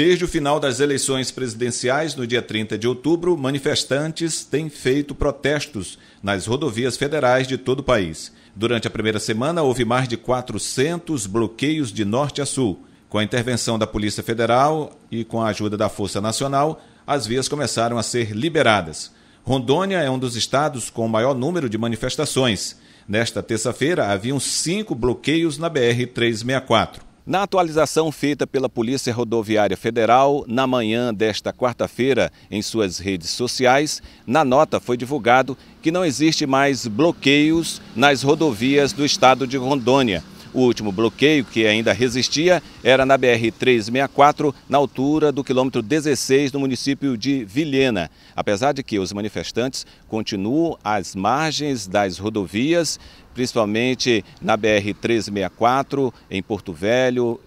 Desde o final das eleições presidenciais, no dia 30 de outubro, manifestantes têm feito protestos nas rodovias federais de todo o país. Durante a primeira semana, houve mais de 400 bloqueios de norte a sul. Com a intervenção da Polícia Federal e com a ajuda da Força Nacional, as vias começaram a ser liberadas. Rondônia é um dos estados com o maior número de manifestações. Nesta terça-feira, haviam cinco bloqueios na BR-364. Na atualização feita pela Polícia Rodoviária Federal na manhã desta quarta-feira em suas redes sociais, na nota foi divulgado que não existe mais bloqueios nas rodovias do estado de Rondônia. O último bloqueio que ainda resistia era na BR-364, na altura do quilômetro 16, no município de Vilhena. Apesar de que os manifestantes continuam às margens das rodovias, principalmente na BR-364, em Porto Velho,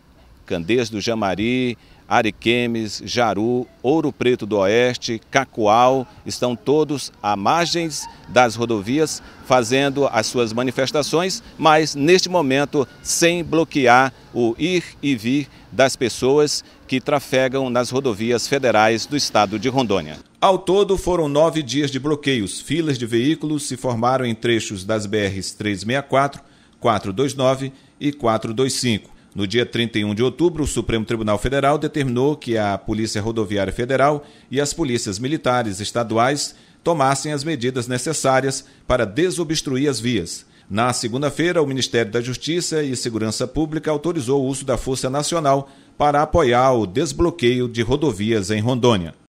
Candeias do Jamari, Ariquemes, Jaru, Ouro Preto do Oeste, Cacoal, estão todos à margens das rodovias fazendo as suas manifestações, mas neste momento sem bloquear o ir e vir das pessoas que trafegam nas rodovias federais do estado de Rondônia. Ao todo, foram nove dias de bloqueios. Filas de veículos se formaram em trechos das BRs 364, 429 e 425. No dia 31 de outubro, o Supremo Tribunal Federal determinou que a Polícia Rodoviária Federal e as polícias militares estaduais tomassem as medidas necessárias para desobstruir as vias. Na segunda-feira, o Ministério da Justiça e Segurança Pública autorizou o uso da Força Nacional para apoiar o desbloqueio de rodovias em Rondônia.